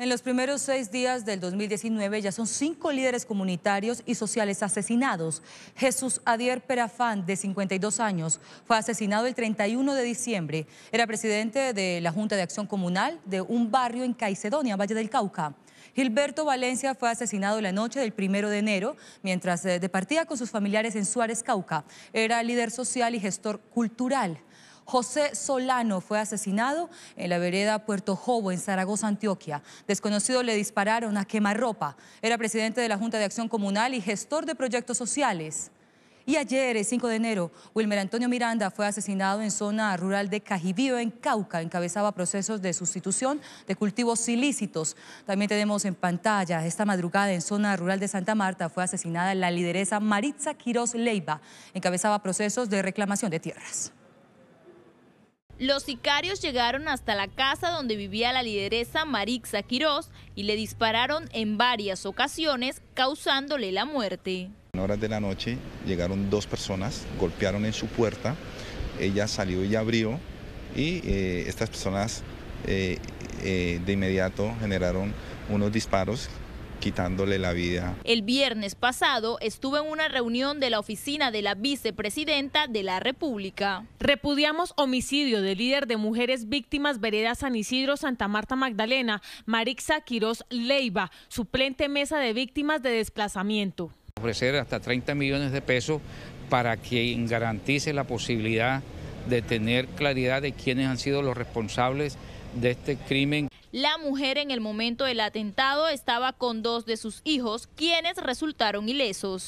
En los primeros seis días del 2019 ya son cinco líderes comunitarios y sociales asesinados. Jesús Adier Perafán, de 52 años, fue asesinado el 31 de diciembre. Era presidente de la Junta de Acción Comunal de un barrio en Caicedonia, Valle del Cauca. Gilberto Valencia fue asesinado la noche del 1 de enero mientras eh, departía con sus familiares en Suárez, Cauca. Era líder social y gestor cultural. José Solano fue asesinado en la vereda Puerto Jobo, en Zaragoza, Antioquia. Desconocido le dispararon a quemarropa. Era presidente de la Junta de Acción Comunal y gestor de proyectos sociales. Y ayer, el 5 de enero, Wilmer Antonio Miranda fue asesinado en zona rural de Cajibío, en Cauca. Encabezaba procesos de sustitución de cultivos ilícitos. También tenemos en pantalla, esta madrugada en zona rural de Santa Marta fue asesinada la lideresa Maritza Quiroz Leiva. Encabezaba procesos de reclamación de tierras. Los sicarios llegaron hasta la casa donde vivía la lideresa Marixa Quirós y le dispararon en varias ocasiones, causándole la muerte. En horas de la noche llegaron dos personas, golpearon en su puerta, ella salió y abrió y eh, estas personas eh, eh, de inmediato generaron unos disparos quitándole la vida. El viernes pasado estuve en una reunión de la oficina de la vicepresidenta de la República. Repudiamos homicidio del líder de mujeres víctimas Vereda San Isidro Santa Marta Magdalena, Marixa Quiroz Leiva, suplente mesa de víctimas de desplazamiento. Ofrecer hasta 30 millones de pesos para quien garantice la posibilidad de tener claridad de quiénes han sido los responsables de este crimen. La mujer en el momento del atentado estaba con dos de sus hijos, quienes resultaron ilesos.